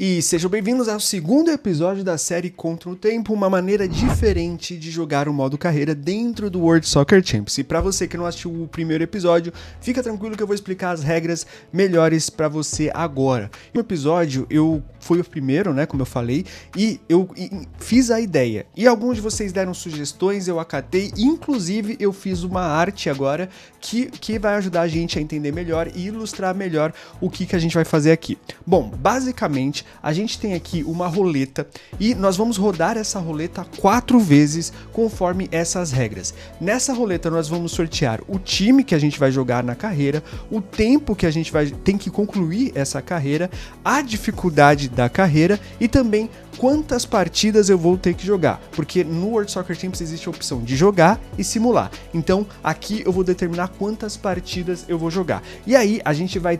E sejam bem-vindos ao segundo episódio da série Contra o Tempo, uma maneira diferente de jogar o modo carreira dentro do World Soccer Champs. E para você que não assistiu o primeiro episódio, fica tranquilo que eu vou explicar as regras melhores para você agora. No episódio eu fui o primeiro, né, como eu falei, e eu e, fiz a ideia. E alguns de vocês deram sugestões, eu acatei, inclusive eu fiz uma arte agora que, que vai ajudar a gente a entender melhor e ilustrar melhor o que, que a gente vai fazer aqui. Bom, basicamente a gente tem aqui uma roleta e nós vamos rodar essa roleta quatro vezes conforme essas regras. Nessa roleta nós vamos sortear o time que a gente vai jogar na carreira, o tempo que a gente vai tem que concluir essa carreira, a dificuldade da carreira e também quantas partidas eu vou ter que jogar, porque no World Soccer Champs existe a opção de jogar e simular. Então aqui eu vou determinar quantas partidas eu vou jogar. E aí a gente vai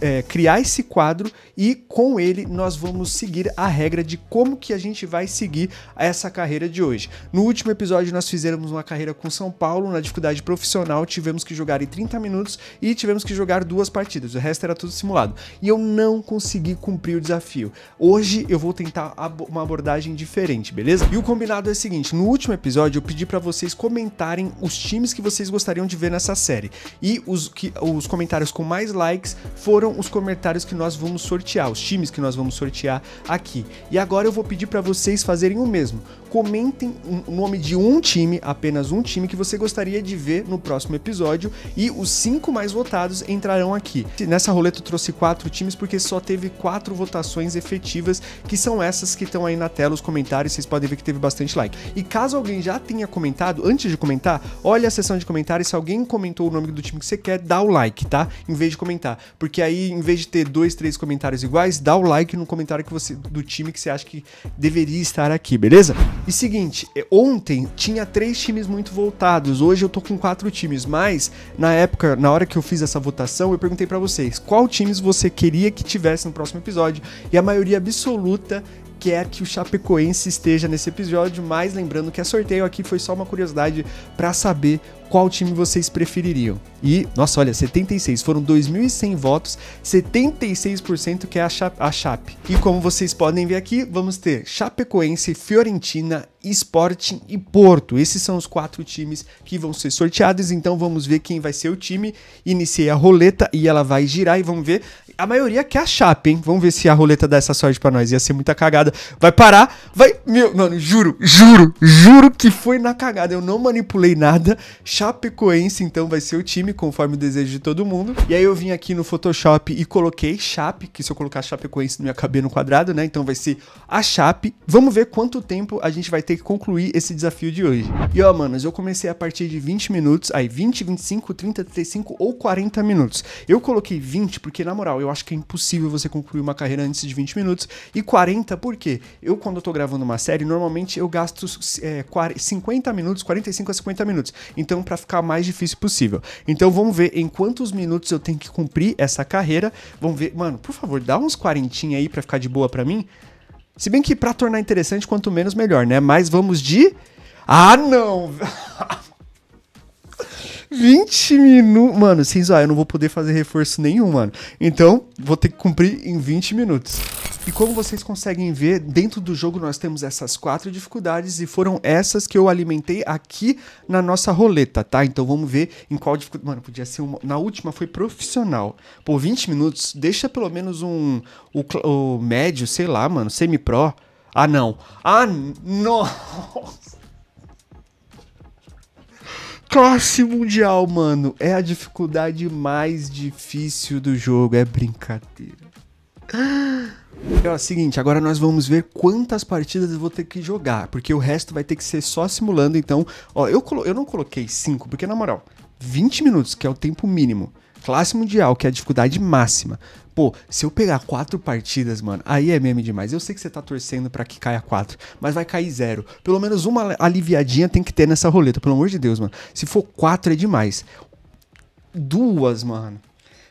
é, criar esse quadro e com ele nós nós vamos seguir a regra de como que a gente vai seguir essa carreira de hoje. No último episódio nós fizemos uma carreira com São Paulo, na dificuldade profissional, tivemos que jogar em 30 minutos e tivemos que jogar duas partidas, o resto era tudo simulado. E eu não consegui cumprir o desafio. Hoje eu vou tentar uma abordagem diferente, beleza? E o combinado é o seguinte, no último episódio eu pedi para vocês comentarem os times que vocês gostariam de ver nessa série. E os, que, os comentários com mais likes foram os comentários que nós vamos sortear, os times que nós vamos sortear aqui. E agora eu vou pedir para vocês fazerem o mesmo. Comentem o nome de um time, apenas um time, que você gostaria de ver no próximo episódio e os cinco mais votados entrarão aqui. Nessa roleta eu trouxe quatro times porque só teve quatro votações efetivas, que são essas que estão aí na tela, os comentários, vocês podem ver que teve bastante like. E caso alguém já tenha comentado, antes de comentar, olha a seção de comentários, se alguém comentou o nome do time que você quer, dá o like, tá? Em vez de comentar. Porque aí, em vez de ter dois, três comentários iguais, dá o like no comentário que você do time que você acha que deveria estar aqui, beleza? E seguinte, é, ontem tinha três times muito voltados, hoje eu tô com quatro times, mas na época, na hora que eu fiz essa votação, eu perguntei para vocês qual times você queria que tivesse no próximo episódio e a maioria absoluta quer que o Chapecoense esteja nesse episódio, mas lembrando que a sorteio aqui foi só uma curiosidade para saber qual time vocês prefeririam. E, nossa, olha, 76, foram 2.100 votos, 76% que é a, a Chape. E como vocês podem ver aqui, vamos ter Chapecoense, Fiorentina, Sporting e Porto. Esses são os quatro times que vão ser sorteados, então vamos ver quem vai ser o time. Iniciei a roleta e ela vai girar e vamos ver. A maioria quer a Chape. hein? Vamos ver se a roleta dá essa sorte para nós. Ia ser muita cagada. Vai parar, vai. Meu, mano, juro, juro, juro que foi na cagada. Eu não manipulei nada. Chapecoense, então, vai ser o time, conforme o desejo de todo mundo. E aí eu vim aqui no Photoshop e coloquei Chape, que se eu colocar Chapecoense não ia caber no quadrado, né? Então vai ser a Chape. Vamos ver quanto tempo a gente vai ter ter que concluir esse desafio de hoje. E ó, manos, eu comecei a partir de 20 minutos, aí 20, 25, 30, 35 ou 40 minutos. Eu coloquei 20 porque, na moral, eu acho que é impossível você concluir uma carreira antes de 20 minutos. E 40 porque eu, quando eu tô gravando uma série, normalmente eu gasto é, 50 minutos, 45 a 50 minutos. Então, para ficar mais difícil possível. Então, vamos ver em quantos minutos eu tenho que cumprir essa carreira. Vamos ver, mano, por favor, dá uns quarentinha aí para ficar de boa para mim. Se bem que para tornar interessante, quanto menos melhor, né? Mas vamos de. Ah, não! 20 minutos. Mano, sem zoar, eu não vou poder fazer reforço nenhum, mano. Então, vou ter que cumprir em 20 minutos. E como vocês conseguem ver, dentro do jogo nós temos essas quatro dificuldades e foram essas que eu alimentei aqui na nossa roleta, tá? Então vamos ver em qual dificuldade. Mano, podia ser uma. Na última foi profissional. Por 20 minutos, deixa pelo menos um. O, o médio, sei lá, mano, semi-pro. Ah, não. Ah, nossa! classe mundial, mano. É a dificuldade mais difícil do jogo. É brincadeira. Então, é o seguinte, agora nós vamos ver quantas partidas eu vou ter que jogar, porque o resto vai ter que ser só simulando, então, ó, eu, eu não coloquei 5, porque na moral, 20 minutos, que é o tempo mínimo, classe mundial, que é a dificuldade máxima. Pô, se eu pegar quatro partidas, mano, aí é meme demais. Eu sei que você tá torcendo para que caia quatro, mas vai cair zero. Pelo menos uma aliviadinha tem que ter nessa roleta, pelo amor de Deus, mano. Se for quatro é demais. Duas, mano.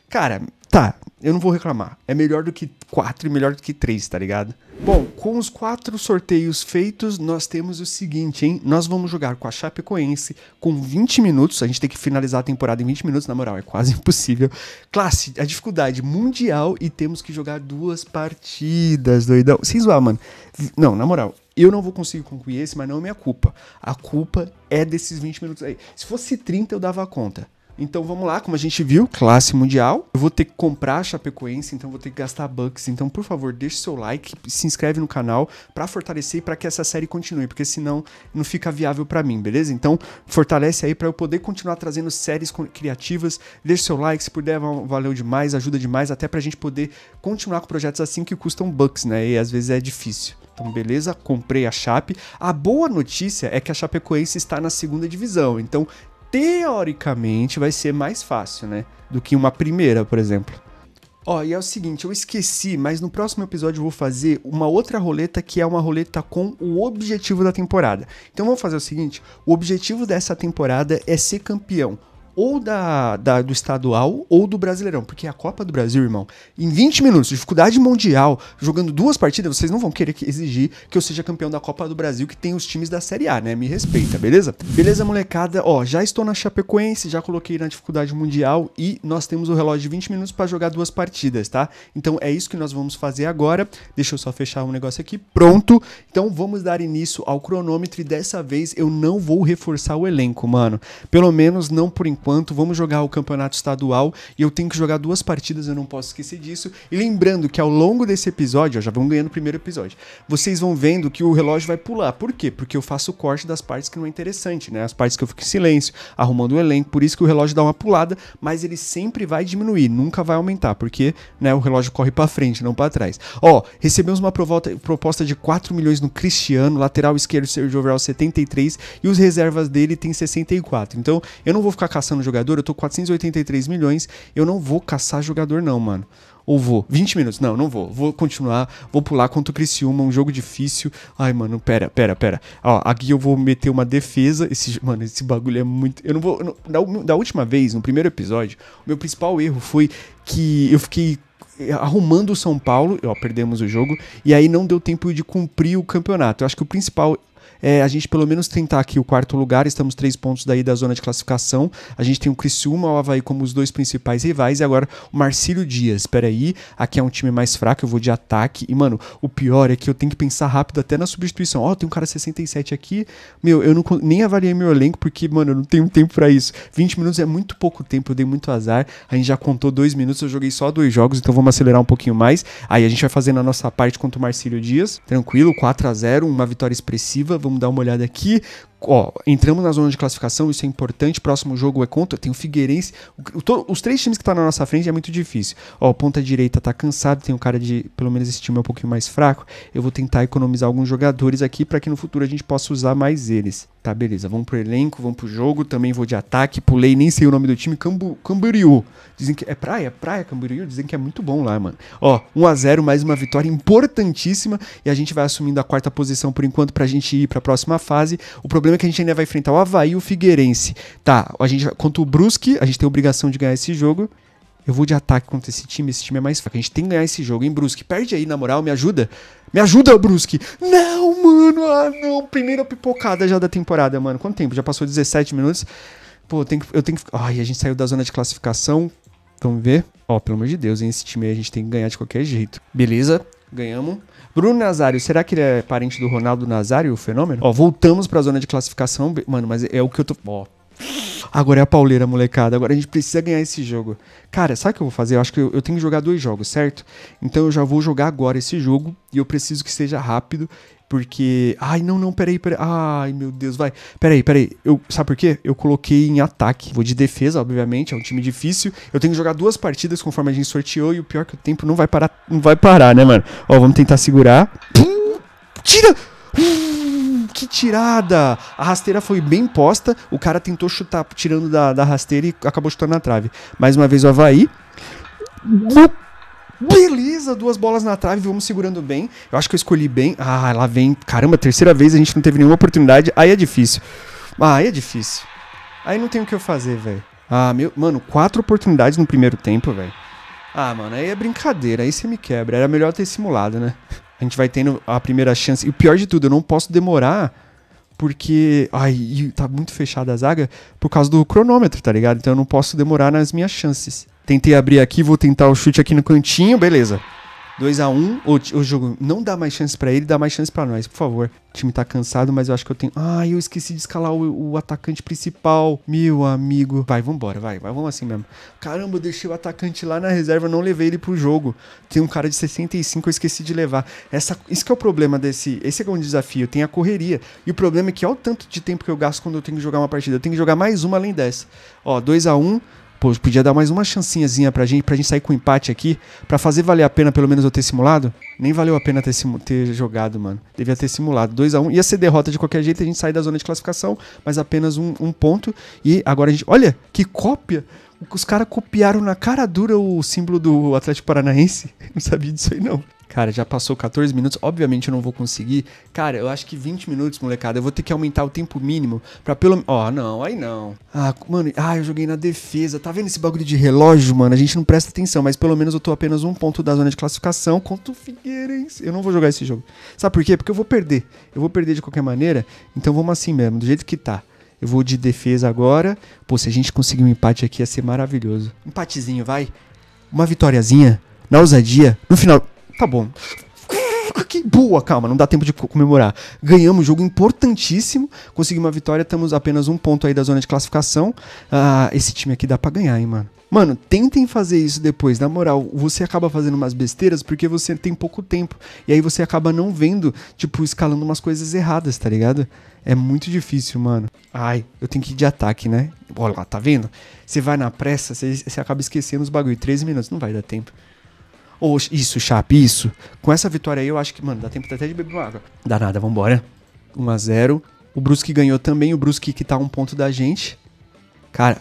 Cara, tá, eu não vou reclamar. É melhor do que quatro e melhor do que três, tá ligado? Bom, com os quatro sorteios feitos, nós temos o seguinte, hein? Nós vamos jogar com a Chapecoense com 20 minutos. A gente tem que finalizar a temporada em 20 minutos, na moral, é quase impossível. Classe, a dificuldade mundial e temos que jogar duas partidas, doidão. Sem zoar, mano. Não, na moral, eu não vou conseguir concluir esse, mas não é minha culpa. A culpa é desses 20 minutos aí. Se fosse 30, eu dava conta. Então vamos lá, como a gente viu, classe mundial. Eu vou ter que comprar a Chapecoense, então vou ter que gastar bucks. Então, por favor, deixe seu like, se inscreve no canal para fortalecer e para que essa série continue, porque senão não fica viável para mim, beleza? Então, fortalece aí para eu poder continuar trazendo séries criativas. Deixe seu like, se puder, valeu demais, ajuda demais, até pra gente poder continuar com projetos assim que custam bucks, né? E às vezes é difícil. Então, beleza, comprei a Chape. A boa notícia é que a Chapecoense está na segunda divisão. Então, teoricamente vai ser mais fácil, né? Do que uma primeira, por exemplo. Ó, oh, e é o seguinte, eu esqueci, mas no próximo episódio eu vou fazer uma outra roleta que é uma roleta com o objetivo da temporada. Então vamos fazer o seguinte: o objetivo dessa temporada é ser campeão ou da, da, do estadual ou do brasileirão. Porque a Copa do Brasil, irmão, em 20 minutos, dificuldade mundial, jogando duas partidas, vocês não vão querer exigir que eu seja campeão da Copa do Brasil, que tem os times da Série A, né? Me respeita, beleza? Beleza, molecada? Ó, já estou na Chapecoense, já coloquei na dificuldade mundial e nós temos o relógio de 20 minutos para jogar duas partidas, tá? Então é isso que nós vamos fazer agora. Deixa eu só fechar um negócio aqui. Pronto. Então vamos dar início ao cronômetro e dessa vez eu não vou reforçar o elenco, mano. Pelo menos não por enquanto vamos jogar o campeonato estadual e eu tenho que jogar duas partidas, eu não posso esquecer disso. E lembrando que ao longo desse episódio, ó, já vamos ganhando o primeiro episódio, vocês vão vendo que o relógio vai pular. Por quê? Porque eu faço o corte das partes que não é interessante, né? As partes que eu fico em silêncio, arrumando o elenco, por isso que o relógio dá uma pulada, mas ele sempre vai diminuir, nunca vai aumentar, porque né, o relógio corre para frente, não para trás. Ó, recebemos uma proposta de 4 milhões no Cristiano, lateral esquerdo, Sergio Overall 73, e os reservas dele tem 64. Então, eu não vou ficar caçando caçando jogador, eu tô 483 milhões, eu não vou caçar jogador não, mano. Ou vou? 20 minutos? Não, não vou. Vou continuar, vou pular contra o Criciúma, um jogo difícil. Ai, mano, pera, pera, pera. Ó, aqui eu vou meter uma defesa. Esse, mano, esse bagulho é muito. Eu não vou. da última vez, no primeiro episódio, o meu principal erro foi que eu fiquei eh, arrumando o São Paulo, ó, perdemos o jogo, e aí não deu tempo de cumprir o campeonato. Eu acho que o principal é, a gente pelo menos tentar aqui o quarto lugar, estamos três pontos daí da zona de classificação. A gente tem o Criciúma, o Havaí como os dois principais rivais, e agora o Marcílio Dias. Espera aí, aqui é um time mais fraco, eu vou de ataque. E, mano, o pior é que eu tenho que pensar rápido até na substituição. Ó, oh, tem um cara 67 aqui. Meu, eu não, nem avaliei meu elenco porque, mano, eu não tenho tempo para isso. 20 minutos é muito pouco tempo, eu dei muito azar. A gente já contou dois minutos, eu joguei só dois jogos, então vamos acelerar um pouquinho mais. Aí a gente vai fazendo a nossa parte contra o Marcílio Dias. Tranquilo, 4 a 0 uma vitória expressiva. Vamos vamos dar uma olhada aqui ó, entramos na zona de classificação, isso é importante. Próximo jogo é contra. Tem o Figueirense. O, to, os três times que estão tá na nossa frente é muito difícil. Ó, ponta direita tá cansado, tem um cara de. Pelo menos esse time é um pouquinho mais fraco. Eu vou tentar economizar alguns jogadores aqui para que no futuro a gente possa usar mais eles. Tá, beleza. Vamos pro elenco, vamos pro jogo. Também vou de ataque. Pulei, nem sei o nome do time. Cambu, Camboriú. Dizem que. É praia? Praia Camboriú? Dizem que é muito bom lá, mano. Ó, 1x0, mais uma vitória importantíssima. E a gente vai assumindo a quarta posição por enquanto pra gente ir pra próxima fase. O problema problema é que a gente ainda vai enfrentar o Havaí e o Figueirense. Tá, a gente, contra o Brusque, a gente tem a obrigação de ganhar esse jogo. Eu vou de ataque contra esse time, esse time é mais fraco. A gente tem que ganhar esse jogo, hein, Brusque? Perde aí, na moral, me ajuda. Me ajuda, Brusque! Não, mano! Ah, não! Primeira pipocada já da temporada, mano. Quanto tempo? Já passou 17 minutos. Pô, eu tenho que. Eu tenho que... Ai, a gente saiu da zona de classificação. Vamos ver? Ó, pelo amor de Deus, hein? Esse time aí a gente tem que ganhar de qualquer jeito. Beleza? Ganhamos. Bruno Nazário, será que ele é parente do Ronaldo Nazário, o fenômeno? Ó, voltamos pra zona de classificação. Mano, mas é o que eu tô. Ó. Agora é a pauleira, molecada. Agora a gente precisa ganhar esse jogo. Cara, sabe o que eu vou fazer? Eu acho que eu, eu tenho que jogar dois jogos, certo? Então eu já vou jogar agora esse jogo e eu preciso que seja rápido. Porque. Ai, não, não, peraí, peraí. Ai, meu Deus, vai. Peraí, peraí. Eu, sabe por quê? Eu coloquei em ataque. Vou de defesa, obviamente. É um time difícil. Eu tenho que jogar duas partidas conforme a gente sorteou. E o pior é que o tempo não vai parar. Não vai parar, né, mano? Ó, vamos tentar segurar. Pum, tira! Hum, que tirada! A rasteira foi bem posta. O cara tentou chutar, tirando da, da rasteira e acabou chutando na trave. Mais uma vez o Havaí. Bup Beleza, duas bolas na trave, vamos segurando bem. Eu acho que eu escolhi bem. Ah, lá vem. Caramba, terceira vez a gente não teve nenhuma oportunidade. Aí é difícil. Ah, aí é difícil. Aí não tem o que eu fazer, velho. Ah, meu. Mano, quatro oportunidades no primeiro tempo, velho. Ah, mano, aí é brincadeira, aí você me quebra. Era melhor ter simulado, né? A gente vai tendo a primeira chance. E o pior de tudo, eu não posso demorar porque. Ai, tá muito fechada a zaga por causa do cronômetro, tá ligado? Então eu não posso demorar nas minhas chances. Tentei abrir aqui, vou tentar o chute aqui no cantinho, beleza. 2 a 1 o, o, jogo não dá mais chance para ele, dá mais chance para nós, por favor. O time tá cansado, mas eu acho que eu tenho. Ah, eu esqueci de escalar o, o atacante principal. Meu amigo. Vai, vambora, vai, vai, vamos assim mesmo. Caramba, eu deixei o atacante lá na reserva, não levei ele pro jogo. Tem um cara de 65, eu esqueci de levar. Essa, isso que é o problema desse. Esse é, é um desafio, tem a correria. E o problema é que olha o tanto de tempo que eu gasto quando eu tenho que jogar uma partida. Eu tenho que jogar mais uma além dessa. Ó, 2 a 1 pô, podia dar mais uma chancinhazinha pra gente, pra gente sair com empate aqui, pra fazer valer a pena pelo menos eu ter simulado? Nem valeu a pena ter, ter jogado, mano. Devia ter simulado. 2 a 1 um. Ia ser derrota de qualquer jeito, a gente sair da zona de classificação, mas apenas um, um ponto. E agora a gente. Olha, que cópia! Os caras copiaram na cara dura o símbolo do Atlético Paranaense. Não sabia disso aí, não. Cara, já passou 14 minutos, obviamente eu não vou conseguir. Cara, eu acho que 20 minutos, molecada, eu vou ter que aumentar o tempo mínimo para pelo. Ó, oh, não, aí não. Ah, mano, ah, eu joguei na defesa. Tá vendo esse bagulho de relógio, mano? A gente não presta atenção, mas pelo menos eu tô apenas um ponto da zona de classificação contra o Figueirense. Eu não vou jogar esse jogo. Sabe por quê? Porque eu vou perder. Eu vou perder de qualquer maneira, então vamos assim mesmo, do jeito que tá. Eu vou de defesa agora. Pô, se a gente conseguir um empate aqui ia ser maravilhoso. Empatezinho, vai. Uma vitóriazinha, na ousadia, no final. Tá bom. Que boa, calma, não dá tempo de comemorar. Ganhamos um jogo importantíssimo, conseguimos uma vitória, estamos apenas um ponto aí da zona de classificação. Ah, esse time aqui dá pra ganhar, hein, mano. Mano, tentem fazer isso depois. Na moral, você acaba fazendo umas besteiras porque você tem pouco tempo. E aí você acaba não vendo, tipo, escalando umas coisas erradas, tá ligado? É muito difícil, mano. Ai, eu tenho que ir de ataque, né? Olha lá, tá vendo? Você vai na pressa, você, acaba esquecendo os bagulho. 13 minutos, não vai dar tempo. Ou isso, Chape, isso. Com essa vitória aí, eu acho que, mano, dá tempo até de beber uma água. Dá nada, vambora. 1x0. O Brusque ganhou também. O Brusque que tá um ponto da gente. Cara,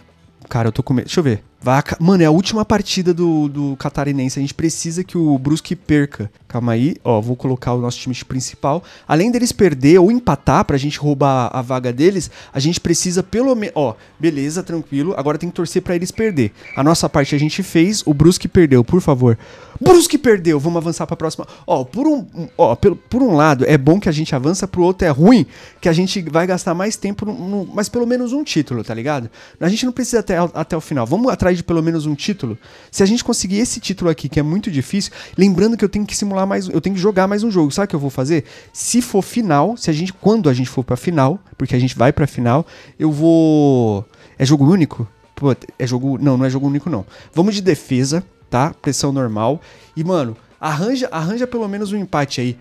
cara, eu tô com medo. Deixa eu ver. Vaca. Mano, é a última partida do, do catarinense. A gente precisa que o Brusque perca. Calma aí, ó, vou colocar o nosso time principal. Além deles perder ou empatar pra gente roubar a vaga deles, a gente precisa pelo menos, ó, beleza, tranquilo, agora tem que torcer para eles perder. A nossa parte a gente fez, o Brusque perdeu, por favor. Brusque perdeu, vamos avançar para a próxima. Ó, por um, ó, pelo, por um lado é bom que a gente avança, pro outro é ruim que a gente vai gastar mais tempo, no, no, mas pelo menos um título, tá ligado? A gente não precisa até, até o final. Vamos atrás de pelo menos um título. Se a gente conseguir esse título aqui, que é muito difícil, lembrando que eu tenho que simular lá mais, eu tenho que jogar mais um jogo. Sabe o que eu vou fazer? Se for final, se a gente quando a gente for para final, porque a gente vai para final, eu vou é jogo único? Pô, é jogo, não, não é jogo único não. Vamos de defesa, tá? Pressão normal. E mano, arranja, arranja pelo menos um empate aí.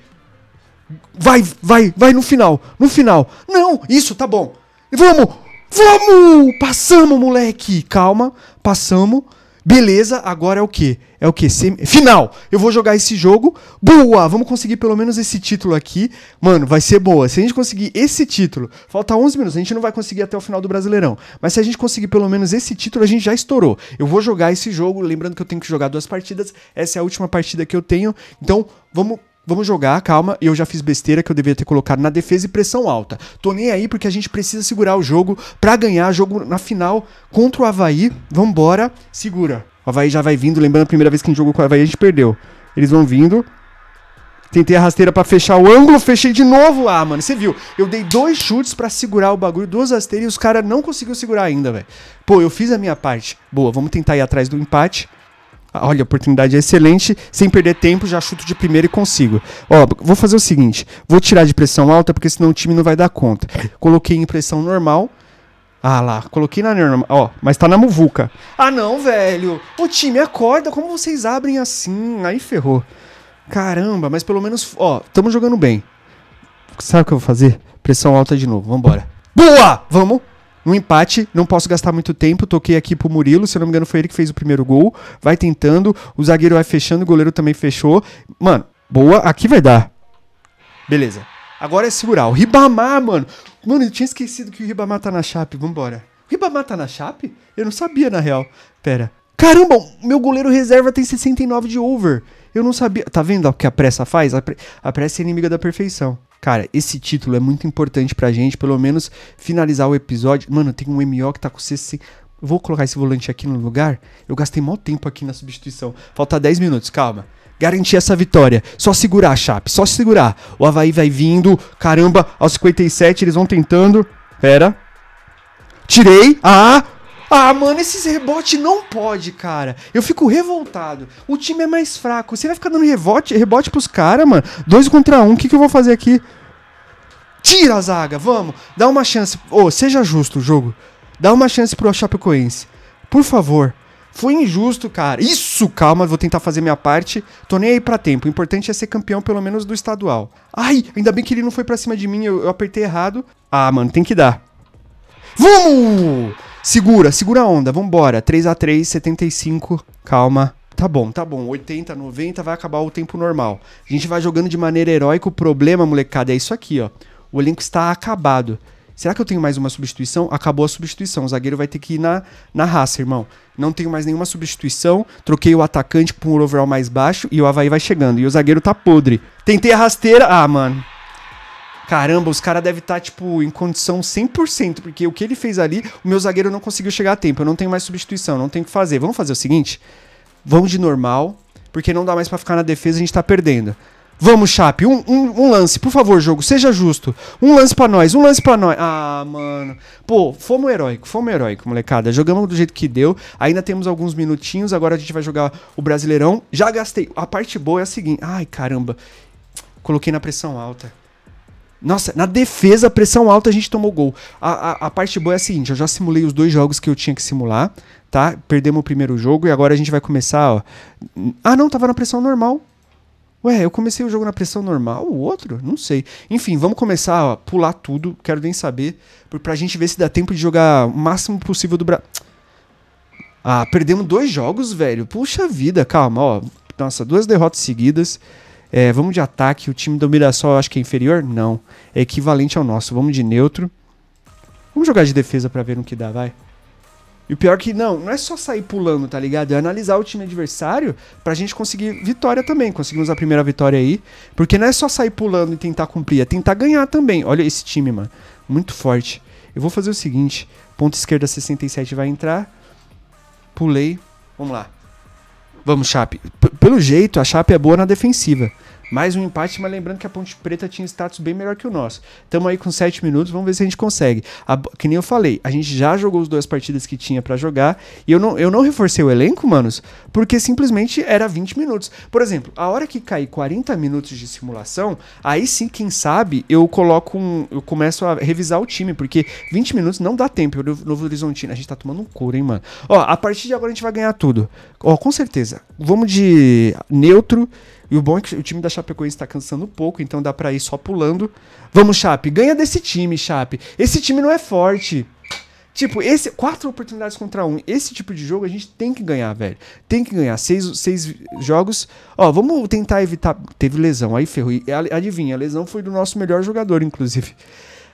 Vai, vai, vai no final, no final. Não, isso tá bom. Vamos! Vamos! Passamos, moleque! Calma, passamos. Beleza, agora é o quê? É o quê? Sem... Final! Eu vou jogar esse jogo. Boa! Vamos conseguir pelo menos esse título aqui. Mano, vai ser boa. Se a gente conseguir esse título, falta 11 minutos, a gente não vai conseguir até o final do Brasileirão. Mas se a gente conseguir pelo menos esse título, a gente já estourou. Eu vou jogar esse jogo, lembrando que eu tenho que jogar duas partidas. Essa é a última partida que eu tenho. Então, vamos vamos jogar, calma, eu já fiz besteira que eu deveria ter colocado na defesa e pressão alta. Tô nem aí porque a gente precisa segurar o jogo para ganhar jogo na final contra o Havaí. Vambora, segura. O Havaí já vai vindo, lembrando a primeira vez que a gente jogou com o Havaí, a gente perdeu. Eles vão vindo. Tentei a rasteira para fechar o ângulo, fechei de novo. Ah, mano, você viu? Eu dei dois chutes para segurar o bagulho, duas rasteiras e os caras não conseguiram segurar ainda, velho. Pô, eu fiz a minha parte. Boa, vamos tentar ir atrás do empate. Ah, olha, a oportunidade é excelente, sem perder tempo, já chuto de primeiro e consigo. Ó, vou fazer o seguinte: vou tirar de pressão alta, porque senão o time não vai dar conta. Coloquei em pressão normal. Ah lá, coloquei na normal. Ó, mas tá na muvuca. Ah não, velho. O time acorda, como vocês abrem assim? Aí ferrou. Caramba, mas pelo menos, ó, tamo jogando bem. Sabe o que eu vou fazer? Pressão alta de novo, vambora. Boa! Vamos! Um empate, não posso gastar muito tempo. Toquei aqui pro Murilo, se não me engano, foi ele que fez o primeiro gol. Vai tentando, o zagueiro vai fechando, o goleiro também fechou. Mano, boa, aqui vai dar. Beleza. Agora é segurar. O Ribamar, mano. Mano, eu tinha esquecido que o Ribamar tá na chape. Vambora. O Ribamar tá na chape? Eu não sabia, na real. Pera. Caramba, meu goleiro reserva tem 69 de over. Eu não sabia. Tá vendo o que a pressa faz? A, pre... a pressa é inimiga da perfeição. Cara, esse título é muito importante pra gente, pelo menos finalizar o episódio. Mano, tem um MO que tá com 60. Vou colocar esse volante aqui no lugar. Eu gastei mal tempo aqui na substituição. Falta 10 minutos, calma. Garantir essa vitória. Só segurar, Chape. Só segurar. O Havaí vai vindo. Caramba, aos 57, eles vão tentando. Pera. Tirei. Ah! Ah, mano, esses rebotes não pode, cara. Eu fico revoltado. O time é mais fraco. Você vai ficar dando rebote, rebote pros caras, mano? Dois contra um, o que, que eu vou fazer aqui? Tira a zaga, vamos. Dá uma chance. Ô, oh, seja justo o jogo. Dá uma chance pro Chapecoense. Por favor. Foi injusto, cara. Isso, calma, vou tentar fazer minha parte. Tô nem aí pra tempo. O importante é ser campeão, pelo menos, do estadual. Ai, ainda bem que ele não foi pra cima de mim, eu, eu apertei errado. Ah, mano, tem que dar. Vamos! Segura, segura a onda, vambora. 3x3, 75, calma. Tá bom, tá bom. 80, 90 vai acabar o tempo normal. A gente vai jogando de maneira heróica. O problema, molecada, é isso aqui, ó. O elenco está acabado. Será que eu tenho mais uma substituição? Acabou a substituição. O zagueiro vai ter que ir na, na raça, irmão. Não tenho mais nenhuma substituição. Troquei o atacante por um overall mais baixo e o Havaí vai chegando. E o zagueiro tá podre. Tentei a rasteira. Ah, mano caramba, os caras devem estar, tá, tipo, em condição 100%, porque o que ele fez ali, o meu zagueiro não conseguiu chegar a tempo, eu não tenho mais substituição, não tenho o que fazer. Vamos fazer o seguinte? Vamos de normal, porque não dá mais para ficar na defesa, a gente tá perdendo. Vamos, Chape, um, um, um, lance, por favor, jogo, seja justo. Um lance para nós, um lance para nós. Ah, mano. Pô, fomos heróicos, fomos heróicos, molecada. Jogamos do jeito que deu. Ainda temos alguns minutinhos, agora a gente vai jogar o Brasileirão. Já gastei. A parte boa é a seguinte. Ai, caramba. Coloquei na pressão alta. Nossa, na defesa, pressão alta, a gente tomou gol. A, a, a, parte boa é a seguinte: eu já simulei os dois jogos que eu tinha que simular, tá? Perdemos o primeiro jogo e agora a gente vai começar, ó. Ah, não, tava na pressão normal. Ué, eu comecei o jogo na pressão normal, o outro? Não sei. Enfim, vamos começar a pular tudo, quero nem saber, pra gente ver se dá tempo de jogar o máximo possível do Brasil. Ah, perdemos dois jogos, velho. Puxa vida, calma, ó. Nossa, duas derrotas seguidas. É, vamos de ataque. O time do Mirassol eu acho que é inferior? Não. É equivalente ao nosso. Vamos de neutro. Vamos jogar de defesa para ver no que dá, vai. E o pior é que não, não é só sair pulando, tá ligado? É analisar o time adversário pra gente conseguir vitória também. Conseguimos a primeira vitória aí. Porque não é só sair pulando e tentar cumprir, é tentar ganhar também. Olha esse time, mano. Muito forte. Eu vou fazer o seguinte: ponto esquerda 67 vai entrar. Pulei. Vamos lá. Vamos, Chape pelo jeito, a Chape é boa na defensiva. Mais um empate, mas lembrando que a Ponte Preta tinha status bem melhor que o nosso. Estamos aí com 7 minutos, vamos ver se a gente consegue. A, que nem eu falei, a gente já jogou as duas partidas que tinha para jogar e eu não, eu não reforcei o elenco, manos, porque simplesmente era 20 minutos. Por exemplo, a hora que cair 40 minutos de simulação, aí sim, quem sabe, eu coloco um. Eu começo a revisar o time, porque 20 minutos não dá tempo. Eu, Novo Horizontino, a gente tá tomando um couro, hein, mano. Ó, a partir de agora a gente vai ganhar tudo. Ó, com certeza. Vamos de neutro e o bom é que o time da Chapecoense está cansando pouco, então dá para ir só pulando. Vamos, Chape, ganha desse time, Chape. Esse time não é forte. Tipo, esse, quatro oportunidades contra um. Esse tipo de jogo a gente tem que ganhar, velho. Tem que ganhar. Seis, seis jogos. Ó, vamos tentar evitar. Teve lesão, aí ferrou. E, adivinha, a lesão foi do nosso melhor jogador, inclusive.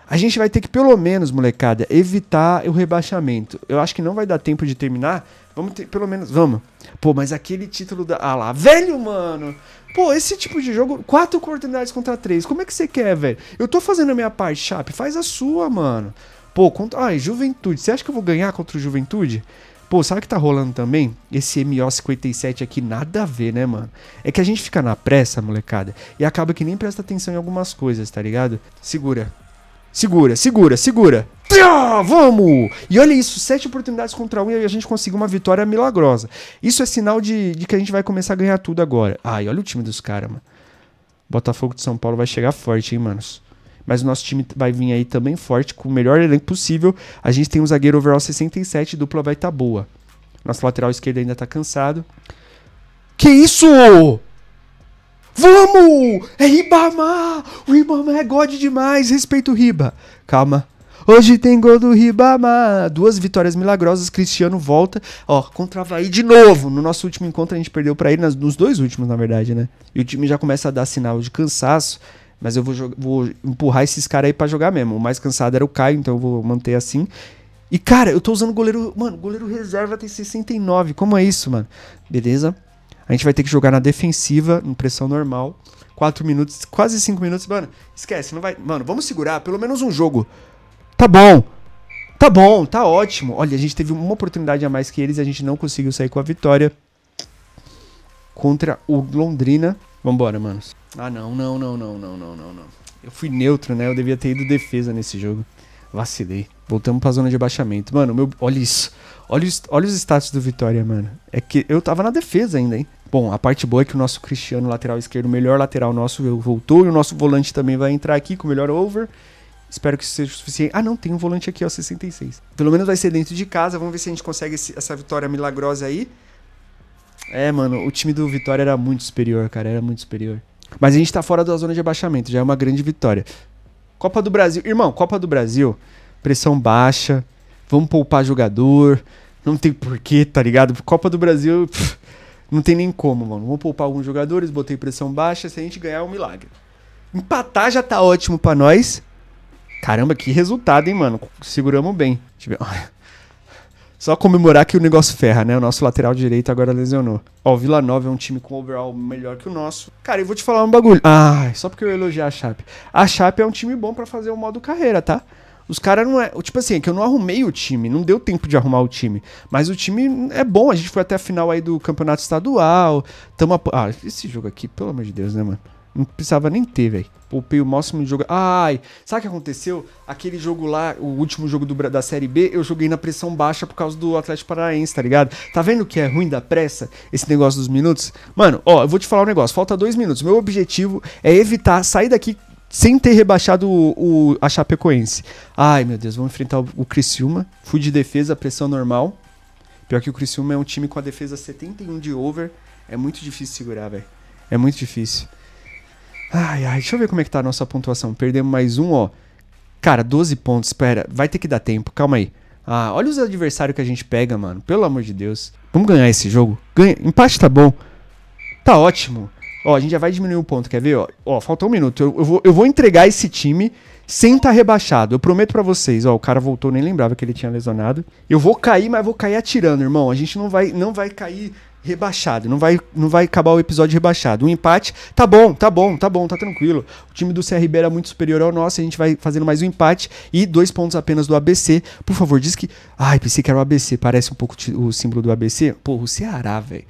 A gente vai ter que, pelo menos, molecada, evitar o rebaixamento. Eu acho que não vai dar tempo de terminar. Vamos ter, pelo menos, vamos. Pô, mas aquele título da. Ah lá, velho, mano! Pô, esse tipo de jogo, quatro oportunidades contra três. Como é que você quer, velho? Eu tô fazendo a minha parte, Chape. Faz a sua, mano. Pô, contra. Ai, Juventude. Você acha que eu vou ganhar contra o Juventude? Pô, sabe o que tá rolando também? Esse MO57 aqui, nada a ver, né, mano? É que a gente fica na pressa, molecada, e acaba que nem presta atenção em algumas coisas, tá ligado? Segura. Segura, segura, segura. Tchá, vamos! E olha isso, sete oportunidades contra um e a gente conseguiu uma vitória milagrosa. Isso é sinal de, de que a gente vai começar a ganhar tudo agora. Ai, olha o time dos caras, mano. Botafogo de São Paulo vai chegar forte, hein, manos? Mas o nosso time vai vir aí também forte, com o melhor elenco possível. A gente tem um zagueiro overall 67, dupla vai estar tá boa. Nosso lateral esquerdo ainda tá cansado. Que isso? Vamos! É Ribamar! O Ribamar é god demais, respeito o Riba. Calma. Hoje tem gol do Ribamar. Duas vitórias milagrosas, Cristiano volta. Ó, contra o Havaí de novo. No nosso último encontro a gente perdeu para ele, nas, nos dois últimos na verdade, né? E o time já começa a dar sinal de cansaço. Mas eu vou, vou empurrar esses caras aí para jogar mesmo. O mais cansado era o Caio, então eu vou manter assim. E, cara, eu tô usando goleiro. Mano, goleiro reserva tem 69. Como é isso, mano? Beleza? A gente vai ter que jogar na defensiva, em pressão normal. Quatro minutos, quase cinco minutos. Mano, esquece, não vai. Mano, vamos segurar pelo menos um jogo. Tá bom. Tá bom, tá ótimo. Olha, a gente teve uma oportunidade a mais que eles e a gente não conseguiu sair com a vitória contra o Londrina. Vambora, manos. Ah, não, não, não, não, não, não, não, não. Eu fui neutro, né? Eu devia ter ido defesa nesse jogo. Vacilei. Voltamos pra zona de abaixamento. Mano, meu, olha isso. Olha, os, olha os status do Vitória, mano. É que eu tava na defesa ainda, hein? Bom, a parte boa é que o nosso Cristiano, lateral esquerdo, o melhor lateral nosso, voltou. E o nosso volante também vai entrar aqui com o melhor over. Espero que isso seja suficiente. Ah, não, tem um volante aqui, ó, 66. Pelo menos vai ser dentro de casa. Vamos ver se a gente consegue esse, essa vitória milagrosa aí. É, mano, o time do Vitória era muito superior, cara. Era muito superior. Mas a gente tá fora da zona de abaixamento, já é uma grande vitória. Copa do Brasil. Irmão, Copa do Brasil pressão baixa, vamos poupar jogador, não tem porquê, tá ligado? Copa do Brasil, pff, não tem nem como, mano. Vamos poupar alguns jogadores, botei pressão baixa, se a gente ganhar é um milagre. Empatar já tá ótimo para nós. Caramba, que resultado, hein, mano? Seguramos bem. Só comemorar que o negócio ferra, né? O nosso lateral direito agora lesionou. Ó, o Vila Nova é um time com overall melhor que o nosso. Cara, eu vou te falar um bagulho. Ah, só porque eu elogiar a Chape. A Chape é um time bom para fazer o um modo carreira, tá? Os caras não é. Tipo assim, é que eu não arrumei o time, não deu tempo de arrumar o time. Mas o time é bom, a gente foi até a final aí do campeonato estadual. Tamo a... Ah, esse jogo aqui, pelo amor de Deus, né, mano? Não precisava nem ter, velho. Poupei o máximo de jogo. Ai, sabe o que aconteceu? Aquele jogo lá, o último jogo do, da Série B, eu joguei na pressão baixa por causa do Atlético Paranaense, tá ligado? Tá vendo que é ruim da pressa esse negócio dos minutos? Mano, ó, eu vou te falar um negócio. Falta dois minutos. Meu objetivo é evitar sair daqui sem ter rebaixado o, o, a Chapecoense. Ai, meu Deus, vamos enfrentar o, o Criciúma. Fui de defesa, pressão normal. Pior que o Criciúma é um time com a defesa 71 de over. É muito difícil segurar, velho. É muito difícil. Ai, ai, deixa eu ver como é que tá a nossa pontuação. Perdemos mais um, ó. Cara, 12 pontos. Espera, vai ter que dar tempo. Calma aí. Ah, olha os adversários que a gente pega, mano. Pelo amor de Deus. Vamos ganhar esse jogo. Ganha. Empate tá bom. Tá ótimo. Ó, a gente já vai diminuir o ponto, quer ver? Ó, ó falta um minuto. Eu, eu, vou, eu vou entregar esse time sem estar tá rebaixado. Eu prometo para vocês, ó, o cara voltou, nem lembrava que ele tinha lesionado. Eu vou cair, mas vou cair atirando, irmão. A gente não vai, não vai cair rebaixado. Não vai, não vai acabar o episódio rebaixado. Um empate, tá bom, tá bom, tá bom, tá tranquilo. O time do CRB era muito superior ao nosso, a gente vai fazendo mais um empate e dois pontos apenas do ABC. Por favor, diz que. Ai, pensei que era o ABC, parece um pouco o símbolo do ABC. Porra, o Ceará, velho.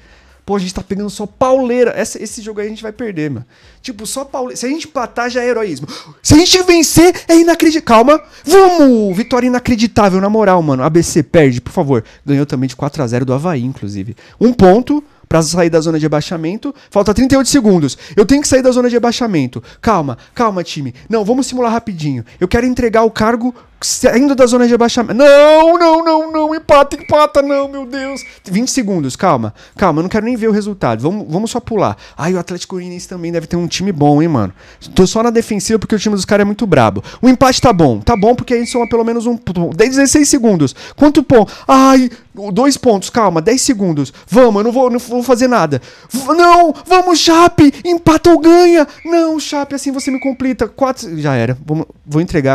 Pô, a gente tá pegando só pauleira. esse jogo aí a gente vai perder, mano. Tipo, só pauleira. Se a gente empatar, já é heroísmo. Se a gente vencer, é inacreditável. Calma. Vamos! Vitória inacreditável, na moral, mano. ABC perde, por favor. Ganhou também de 4 a 0 do Havaí, inclusive. Um ponto para sair da zona de abaixamento. Falta 38 segundos. Eu tenho que sair da zona de abaixamento. Calma, calma, time. Não, vamos simular rapidinho. Eu quero entregar o cargo saindo da zona de rebaixamento. Não, não, não, não, empata, empata, não, meu Deus. 20 segundos, calma, calma, eu não quero nem ver o resultado. Vamos, vamos só pular. Ai, o Atlético Goianiense também deve ter um time bom, hein, mano. Tô só na defensiva porque o time dos caras é muito brabo. O empate tá bom, tá bom porque aí soma pelo menos um ponto. 16 segundos. Quanto ponto? Ai, dois pontos, calma, 10 segundos. Vamos, eu não vou, não vou fazer nada. V não, vamos, Chape, empata ou ganha. Não, Chape, assim você me completa. Quatro, já era. Vou, vou entregar.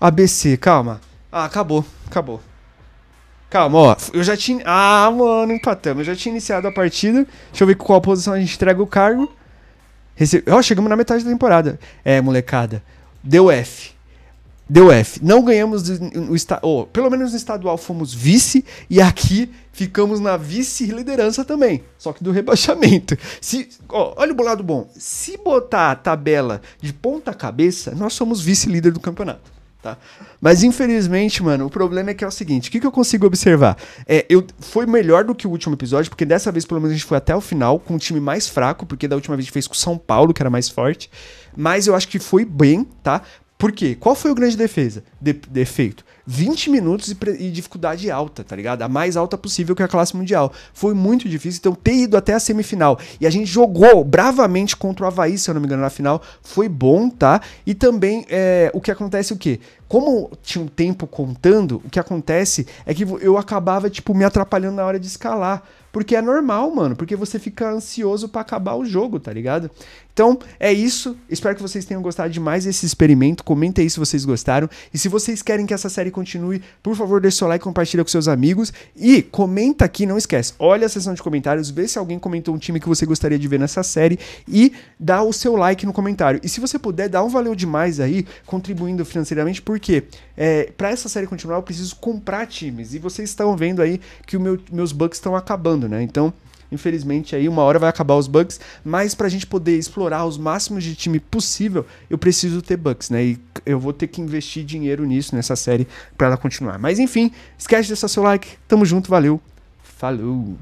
ABC, calma. Ah, acabou, acabou. Calma, ó. Eu já tinha. Ah, mano, empatamos. Eu já tinha iniciado a partida. Deixa eu ver qual posição a gente entrega o cargo. Rece... Ó, chegamos na metade da temporada. É, molecada. Deu F. Deu F. Não ganhamos o estadual. Oh, pelo menos no estadual fomos vice. E aqui ficamos na vice-liderança também. Só que do rebaixamento. Se... Oh, olha o lado bom. Se botar a tabela de ponta-cabeça, nós somos vice-líder do campeonato. Tá? Mas infelizmente, mano, o problema é que é o seguinte: o que, que eu consigo observar? É, eu, foi melhor do que o último episódio, porque dessa vez pelo menos a gente foi até o final com um time mais fraco, porque da última vez a gente fez com o São Paulo, que era mais forte. Mas eu acho que foi bem, tá? Por quê? Qual foi o grande defesa? De defeito? 20 minutos e, dificuldade alta, tá ligado? A mais alta possível que a classe mundial. Foi muito difícil, então ter ido até a semifinal. E a gente jogou bravamente contra o Havaí, se eu não me engano, na final. Foi bom, tá? E também é, o que acontece é o quê? Como tinha um tempo contando, o que acontece é que eu acabava, tipo, me atrapalhando na hora de escalar porque é normal, mano. Porque você fica ansioso para acabar o jogo, tá ligado? Então, é isso. Espero que vocês tenham gostado de mais esse experimento. Comenta aí se vocês gostaram. E se vocês querem que essa série continue, por favor, deixa o seu like, compartilha com seus amigos. E comenta aqui, não esquece. Olha a seção de comentários, vê se alguém comentou um time que você gostaria de ver nessa série. E dá o seu like no comentário. E se você puder, dá um valeu demais aí, contribuindo financeiramente. Por quê? é, para essa série continuar, eu preciso comprar times. E vocês estão vendo aí que o meu, meus bucks estão acabando, né? Então, Infelizmente, aí uma hora vai acabar os bugs, mas para a gente poder explorar os máximos de time possível, eu preciso ter bugs, né? E eu vou ter que investir dinheiro nisso, nessa série, para ela continuar. Mas enfim, esquece de deixar seu like. Tamo junto, valeu, falou!